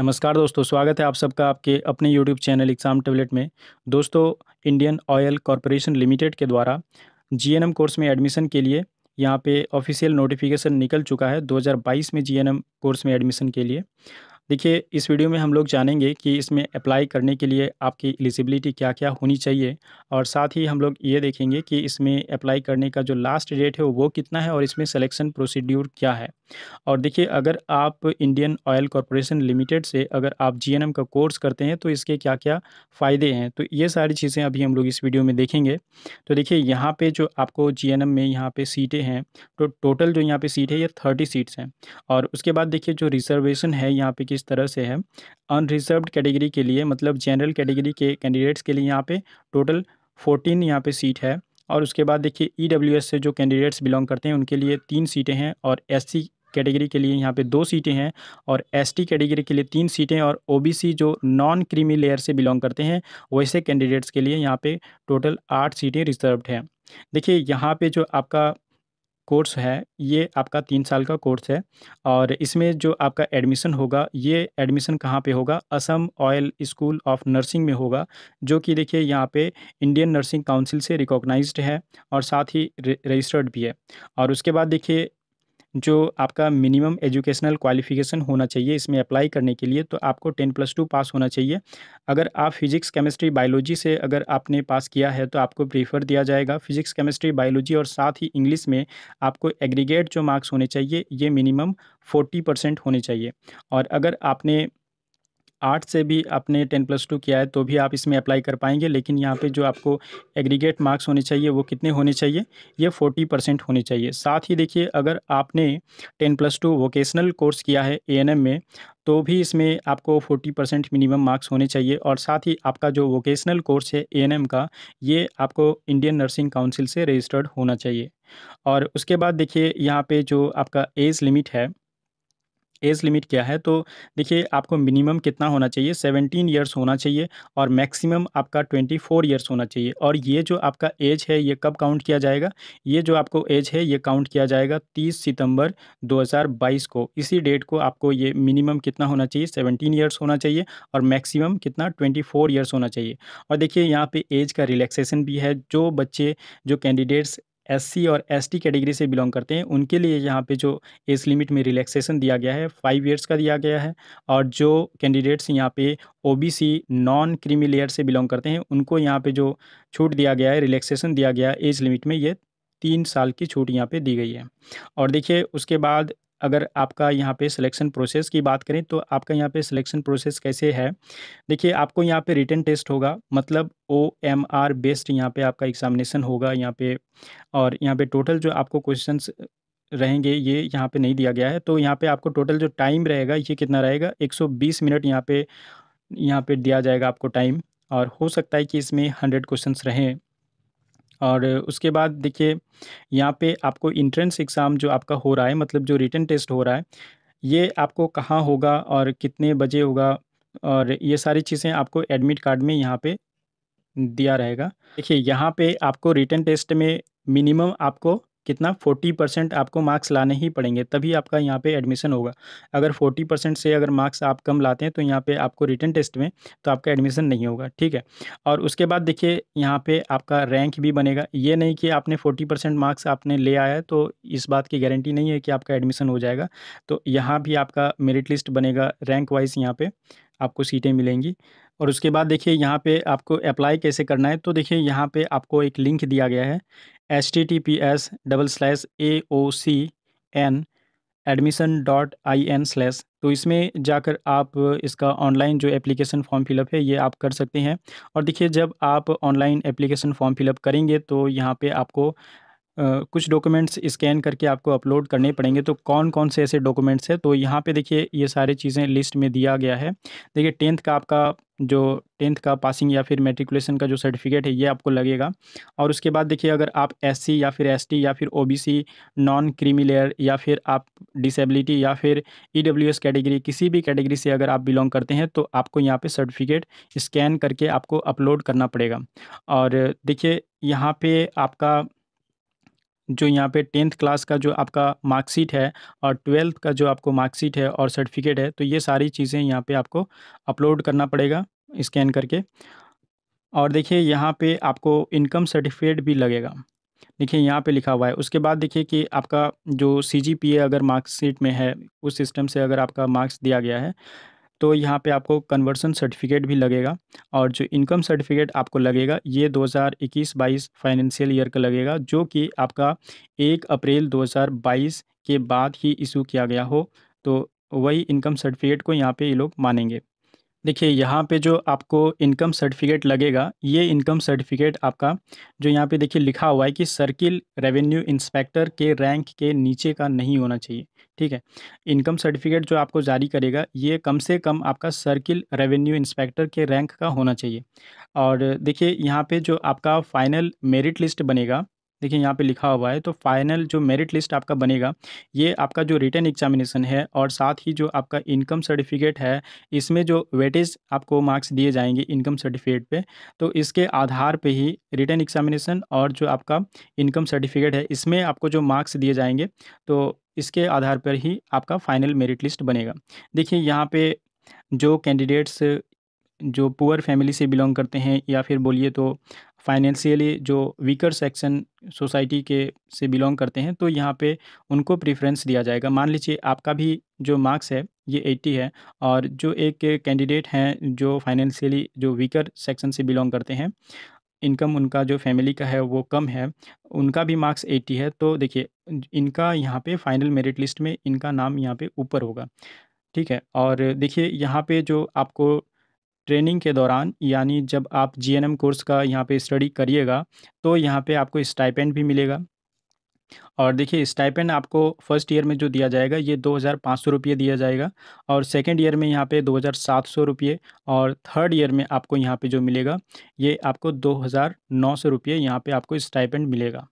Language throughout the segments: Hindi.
नमस्कार दोस्तों स्वागत है आप सबका आपके अपने यूट्यूब चैनल एग्ज़ाम टेबलेट में दोस्तों इंडियन ऑयल कॉरपोरेशन लिमिटेड के द्वारा जी कोर्स में एडमिशन के लिए यहाँ पे ऑफिशियल नोटिफिकेशन निकल चुका है 2022 में जी कोर्स में एडमिशन के लिए देखिए इस वीडियो में हम लोग जानेंगे कि इसमें अप्लाई करने के लिए आपकी एलिजिबिलिटी क्या क्या होनी चाहिए और साथ ही हम लोग ये देखेंगे कि इसमें अप्लाई करने का जो लास्ट डेट है वो कितना है और इसमें सिलेक्शन प्रोसीड्यूर क्या है और देखिए अगर आप इंडियन ऑयल कॉरपोरेशन लिमिटेड से अगर आप जीएनएम का कोर्स करते हैं तो इसके क्या क्या फ़ायदे हैं तो ये सारी चीज़ें अभी हम लोग इस वीडियो में देखेंगे तो देखिए यहाँ पर जो आपको जी में यहाँ पर सीटें हैं तो टोटल जो यहाँ पर सीट है ये थर्टी सीट्स हैं और उसके बाद देखिए जो रिजर्वेशन है यहाँ पर किस तरह से है अनरिजर्व कैटेगरी के लिए मतलब जनरल कैटेगरी के कैंडिडेट्स के लिए यहाँ पे टोटल फोर्टीन यहाँ पे सीट है और उसके बाद देखिए ई e से जो कैंडिडेट्स बिलोंग करते हैं उनके लिए तीन सीटें हैं और एस कैटेगरी के लिए यहाँ पे दो सीटें हैं और एसटी कैटेगरी के लिए तीन सीटें और ओबीसी जो नॉन क्रीमी लेयर से बिलोंग करते हैं वैसे कैंडिडेट्स के लिए यहाँ पे टोटल आठ सीटें रिजर्व्ड हैं देखिए यहाँ पे जो आपका कोर्स है ये आपका तीन साल का कोर्स है और इसमें जो आपका एडमिशन होगा ये एडमिशन कहाँ पे होगा Assam oil school of nursing में होगा जो कि देखिए यहाँ पे इंडियन नर्सिंग काउंसिल से रिकॉग्नाइज्ड है और साथ ही रजिस्टर्ड भी है और उसके बाद देखिए जो आपका मिनिमम एजुकेशनल क्वालिफिकेशन होना चाहिए इसमें अप्लाई करने के लिए तो आपको टेन प्लस टू पास होना चाहिए अगर आप फिजिक्स केमिस्ट्री बायोलॉजी से अगर आपने पास किया है तो आपको प्रीफर दिया जाएगा फिजिक्स केमिस्ट्री बायोलॉजी और साथ ही इंग्लिश में आपको एग्रीगेट जो मार्क्स होने चाहिए ये मिनिमम फोर्टी परसेंट होने चाहिए और अगर आपने आठ से भी आपने टेन प्लस टू किया है तो भी आप इसमें अप्लाई कर पाएंगे लेकिन यहाँ पे जो आपको एग्रीगेट मार्क्स होने चाहिए वो कितने होने चाहिए ये फोर्टी परसेंट होने चाहिए साथ ही देखिए अगर आपने ten plus two vocational course किया है ए में तो भी इसमें आपको फोर्टी परसेंट मिनिमम मार्क्स होने चाहिए और साथ ही आपका जो वोकेशनल कोर्स है ए का ये आपको इंडियन नर्सिंग काउंसिल से रजिस्टर्ड होना चाहिए और उसके बाद देखिए यहाँ पर जो आपका एज लिमिट है एज लिमिट क्या है तो देखिए आपको मिनिमम कितना होना चाहिए सेवनटीन ईयर्स होना चाहिए और मैक्सिमम आपका ट्वेंटी फोर ईयर्स होना चाहिए और ये जो आपका एज है ये कब काउंट किया जाएगा ये जो आपको एज है ये काउंट किया जाएगा तीस सितंबर 2022 को इसी डेट को आपको ये मिनिमम कितना होना चाहिए सेवनटीन ईयर्स होना चाहिए और मैक्सिमम कितना ट्वेंटी फोर ईयर्स होना चाहिए और देखिए यहाँ पर एज का रिलैक्सेशन भी है जो बच्चे जो कैंडिडेट्स एससी और एसटी कैटेगरी से बिलोंग करते हैं उनके लिए यहाँ पे जो एज लिमिट में रिलैक्सेशन दिया गया है फाइव ईयर्स का दिया गया है और जो कैंडिडेट्स यहाँ पे ओबीसी नॉन क्रीमी लेयर से बिलोंग करते हैं उनको यहाँ पे जो छूट दिया गया है रिलैक्सेशन दिया गया है एज लिमिट में ये तीन साल की छूट यहाँ पे दी गई है और देखिए उसके बाद अगर आपका यहाँ पे सिलेक्शन प्रोसेस की बात करें तो आपका यहाँ पे सिलेक्शन प्रोसेस कैसे है देखिए आपको यहाँ पे रिटर्न टेस्ट होगा मतलब ओ एम आर बेस्ड यहाँ पे आपका एग्जामिनेशन होगा यहाँ पे और यहाँ पे टोटल जो आपको क्वेश्चंस रहेंगे ये यहाँ पे नहीं दिया गया है तो यहाँ पे आपको टोटल जो टाइम रहेगा ये कितना रहेगा एक मिनट यहाँ पर यहाँ पर दिया जाएगा आपको टाइम और हो सकता है कि इसमें हंड्रेड क्वेश्चन रहें और उसके बाद देखिए यहाँ पे आपको इंट्रेंस एग्ज़ाम जो आपका हो रहा है मतलब जो रिटर्न टेस्ट हो रहा है ये आपको कहाँ होगा और कितने बजे होगा और ये सारी चीज़ें आपको एडमिट कार्ड में यहाँ पे दिया रहेगा देखिए यहाँ पे आपको रिटर्न टेस्ट में मिनिमम आपको कितना फोर्टी परसेंट आपको मार्क्स लाने ही पड़ेंगे तभी आपका यहाँ पे एडमिशन होगा अगर फोर्टी परसेंट से अगर मार्क्स आप कम लाते हैं तो यहाँ पे आपको रिटर्न टेस्ट में तो आपका एडमिशन नहीं होगा ठीक है और उसके बाद देखिए यहाँ पे आपका रैंक भी बनेगा ये नहीं कि आपने फोर्टी परसेंट मार्क्स आपने ले आया तो इस बात की गारंटी नहीं है कि आपका एडमिशन हो जाएगा तो यहाँ भी आपका मेरिट लिस्ट बनेगा रैंक वाइज यहाँ पर आपको सीटें मिलेंगी और उसके बाद देखिए यहाँ पे आपको अप्लाई कैसे करना है तो देखिए यहाँ पे आपको एक लिंक दिया गया है S T T P S double slash A O C N admission dot I N slash तो इसमें जाकर आप इसका ऑनलाइन जो एप्लीकेशन फॉर्म फिलअप है ये आप कर सकते हैं और देखिए जब आप ऑनलाइन एप्लीकेशन फॉर्म फिलअप करेंगे तो यहाँ पे आपको कुछ डॉक्यूमेंट्स स्कैन करके आपको अपलोड करने पड़ेंगे तो कौन कौन से ऐसे डॉक्यूमेंट्स हैं तो यहाँ पे देखिए ये सारी चीज़ें लिस्ट में दिया गया है देखिए टेंथ का आपका जो टेंथ का पासिंग या फिर मेट्रिकुलेशन का जो सर्टिफिकेट है ये आपको लगेगा और उसके बाद देखिए अगर आप एस या फिर एस या फिर ओ नॉन क्रीमिलेयर या फिर आप डिसेबिलिटी या फिर ई e कैटेगरी किसी भी कैटेगरी से अगर आप बिलोंग करते हैं तो आपको यहाँ पर सर्टिफिकेट स्कैन करके आपको अपलोड करना पड़ेगा और देखिए यहाँ पे आपका जो यहाँ पे टेंथ क्लास का जो आपका मार्कशीट है और ट्वेल्थ का जो आपको मार्कशीट है और सर्टिफिकेट है तो ये सारी चीज़ें यहाँ पे आपको अपलोड करना पड़ेगा स्कैन करके और देखिए यहाँ पे आपको इनकम सर्टिफिकेट भी लगेगा देखिए यहाँ पे लिखा हुआ है उसके बाद देखिए कि आपका जो सी अगर मार्कशीट में है उस सिस्टम से अगर आपका मार्क्स दिया गया है तो यहाँ पे आपको कन्वर्सन सर्टिफिकेट भी लगेगा और जो इनकम सर्टिफिकेट आपको लगेगा ये 2021-22 फाइनेंशियल ईयर का लगेगा जो कि आपका एक अप्रैल 2022 के बाद ही इशू किया गया हो तो वही इनकम सर्टिफिकेट को यहाँ पे ये लोग मानेंगे देखिए यहाँ पे जो आपको इनकम सर्टिफिकेट लगेगा ये इनकम सर्टिफिकेट आपका जो यहाँ पे देखिए लिखा हुआ है कि सर्किल रेवेन्यू इंस्पेक्टर के रैंक के नीचे का नहीं होना चाहिए ठीक है इनकम सर्टिफिकेट जो आपको जारी करेगा ये कम से कम आपका सर्किल रेवेन्यू इंस्पेक्टर के रैंक का होना चाहिए और देखिए यहाँ पे जो आपका फाइनल मेरिट लिस्ट बनेगा देखिए यहाँ पे लिखा हुआ है तो फाइनल जो मेरिट लिस्ट आपका बनेगा ये आपका जो रिटर्न एग्जामिनेशन है और साथ ही जो आपका इनकम सर्टिफिकेट है इसमें जो वेटेज आपको मार्क्स दिए जाएंगे इनकम सर्टिफिकेट पे तो इसके आधार पे ही रिटर्न एग्जामिनेशन और जो आपका इनकम सर्टिफिकेट है इसमें आपको जो मार्क्स दिए जाएंगे तो इसके आधार पर ही आपका फाइनल मेरिट लिस्ट बनेगा देखिए यहाँ पर जो कैंडिडेट्स जो पुअर फैमिली से बिलोंग करते हैं या फिर बोलिए तो फाइनेंशियली जो वीकर सेक्शन सोसाइटी के से बिलोंग करते हैं तो यहाँ पे उनको प्रेफरेंस दिया जाएगा मान लीजिए आपका भी जो मार्क्स है ये 80 है और जो एक कैंडिडेट हैं जो फाइनेंशियली जो वीकर सेक्शन से बिलोंग करते हैं इनकम उनका जो फैमिली का है वो कम है उनका भी मार्क्स 80 है तो देखिए इनका यहाँ पे फाइनल मेरिट लिस्ट में इनका नाम यहाँ पे ऊपर होगा ठीक है और देखिए यहाँ पे जो आपको ट्रेनिंग के दौरान यानी जब आप जीएनएम कोर्स का यहाँ पे स्टडी करिएगा तो यहाँ पे आपको स्टाइपेंड भी मिलेगा और देखिए स्टाइपेंड आपको फर्स्ट ईयर में जो दिया जाएगा ये दो हज़ार पाँच सौ रुपये दिया जाएगा और सेकेंड ईयर में यहाँ पे दो हज़ार सात सौ रुपये और थर्ड ईयर में आपको यहाँ पे जो मिलेगा ये आपको दो हज़ार नौ सौ रुपये यहाँ पे आपको स्टाइपेंड मिलेगा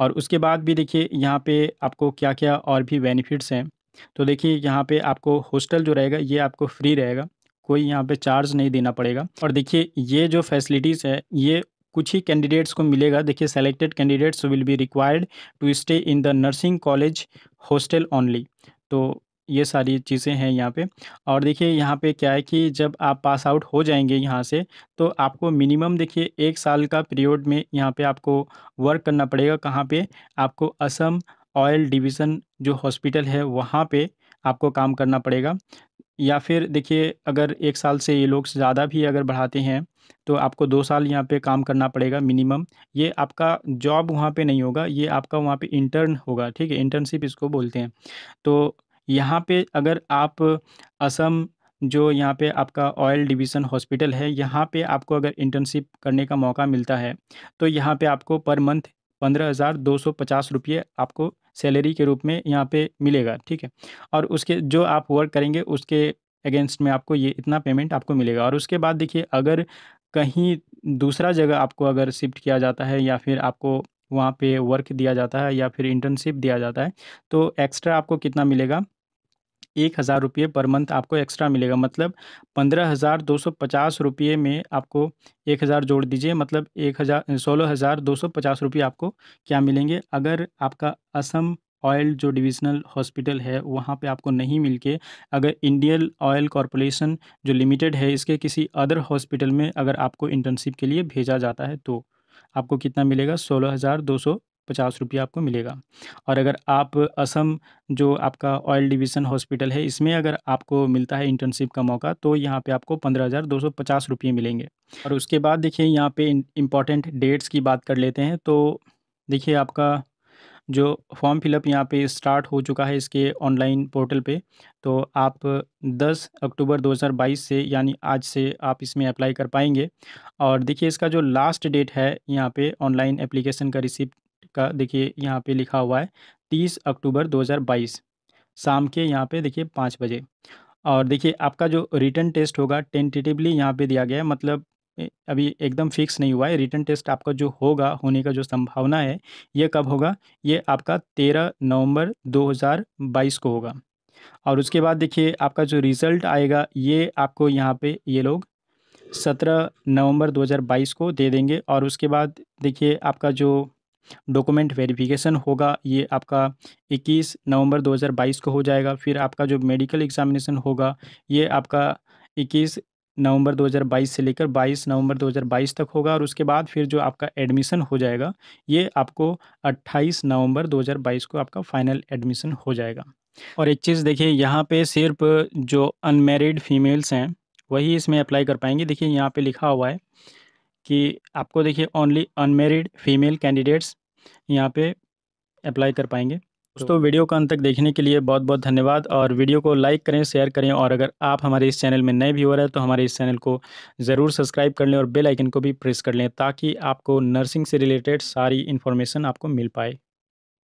और उसके बाद भी देखिए यहाँ पे आपको क्या क्या और भी बेनिफिट्स हैं तो देखिए यहाँ पर आपको हॉस्टल जो रहेगा ये आपको फ्री रहेगा कोई यहाँ पे चार्ज नहीं देना पड़ेगा और देखिए ये जो फैसिलिटीज़ है ये कुछ ही कैंडिडेट्स को मिलेगा देखिए selected candidates will be required to stay in the nursing college hostel only तो ये सारी चीज़ें हैं यहाँ पे और देखिए यहाँ पे क्या है कि जब आप पास आउट हो जाएंगे यहाँ से तो आपको मिनिमम देखिए एक साल का पीरियड में यहाँ पे आपको वर्क करना पड़ेगा कहाँ पे आपको असम ऑयल डिवीज़न जो हॉस्पिटल है वहाँ पे आपको काम करना पड़ेगा या फिर देखिए अगर एक साल से ये लोग ज़्यादा भी अगर बढ़ाते हैं तो आपको दो साल यहाँ पे काम करना पड़ेगा मिनिमम ये आपका जॉब वहाँ पे नहीं होगा ये आपका वहाँ पे इंटर्न होगा ठीक है इंटर्नशिप इसको बोलते हैं तो यहाँ पे अगर आप असम जो यहाँ पे आपका ऑयल डिवीज़न हॉस्पिटल है यहाँ पे आपको अगर इंटर्नशिप करने का मौका मिलता है तो यहाँ पे आपको पर मंथ पंद्रह हज़ार दो सौ पचास रुपये आपको सैलरी के रूप में यहाँ पे मिलेगा ठीक है और उसके जो आप वर्क करेंगे उसके अगेंस्ट में आपको ये इतना पेमेंट आपको मिलेगा और उसके बाद देखिए अगर कहीं दूसरा जगह आपको अगर शिफ्ट किया जाता है या फिर आपको वहाँ पे वर्क दिया जाता है या फिर इंटर्नशिप दिया जाता है तो एक्स्ट्रा आपको कितना मिलेगा एक हज़ार रुपये पर मंथ आपको एक्स्ट्रा मिलेगा मतलब पंद्रह हज़ार दो सौ पचास रुपये में आपको एक हज़ार जोड़ दीजिए मतलब एक हज़ार सोलह हज़ार दो सौ पचास रुपये आपको क्या मिलेंगे अगर आपका असम ऑयल जो डिविजनल हॉस्पिटल है वहाँ पे आपको नहीं मिलके अगर इंडियन ऑयल कॉरपोरेशन जो लिमिटेड है इसके किसी अदर हॉस्पिटल में अगर आपको इंटर्नशिप के लिए भेजा जाता है तो आपको कितना मिलेगा सोलह हज़ार दो सौ पचास रुपया आपको मिलेगा और अगर आप असम जो आपका ऑयल डिवीज़न हॉस्पिटल है इसमें अगर आपको मिलता है इंटर्नशिप का मौका तो यहाँ पे आपको पंद्रह हज़ार दो सौ पचास रुपये मिलेंगे और उसके बाद देखिए यहाँ पे इम्पॉर्टेंट डेट्स की बात कर लेते हैं तो देखिए आपका जो फॉर्म फिलअप यहाँ पे स्टार्ट हो चुका है इसके ऑनलाइन पोर्टल पे तो आप 10 अक्टूबर 2022 से यानी आज से आप इसमें अप्लाई कर पाएंगे और देखिए इसका जो लास्ट डेट है यहाँ पे ऑनलाइन एप्लीकेशन का रिसिप्ट का देखिए यहाँ पे लिखा हुआ है तीस अक्टूबर 2022 शाम के यहाँ पे देखिए पाँच बजे और देखिए आपका जो रिटर्न टेस्ट होगा टेंटेटिवली यहाँ पे दिया गया है मतलब अभी एकदम फिक्स नहीं हुआ है रिटर्न टेस्ट आपका जो होगा होने का जो संभावना है ये कब होगा ये आपका तेरह नवंबर बाईस को होगा और उसके बाद देखिए आपका जो रिज़ल्ट आएगा ये आपको यहाँ पे ये लोग सत्रह नवंबर 2022 को दे देंगे और उसके बाद देखिए आपका जो डॉक्यूमेंट वेरिफिकेशन होगा ये आपका 21 नवंबर 2022 को हो जाएगा फिर आपका जो मेडिकल एग्जामिनेशन होगा ये आपका 21 नवंबर 2022 से लेकर 22 नवंबर 2022 तक होगा और उसके बाद फिर जो आपका एडमिशन हो जाएगा ये आपको 28 नवंबर 2022 को आपका फाइनल एडमिशन हो जाएगा और एक चीज़ देखिए यहाँ पे सिर्फ जो अनमेरिड फीमेल्स हैं वही इसमें अप्लाई कर पाएंगे देखिए यहाँ पे लिखा हुआ है कि आपको देखिए ओनली अनमेरिड फीमेल कैंडिडेट्स यहाँ पे अप्लाई कर पाएंगे तो दोस्तों तो वीडियो का अंत तक देखने के लिए बहुत बहुत धन्यवाद और वीडियो को लाइक करें शेयर करें और अगर आप हमारे इस चैनल में नए व्यूअर हैं तो हमारे इस चैनल को ज़रूर सब्सक्राइब कर लें और बेल आइकन को भी प्रेस कर लें ताकि आपको नर्सिंग से रिलेटेड सारी इन्फॉर्मेशन आपको मिल पाए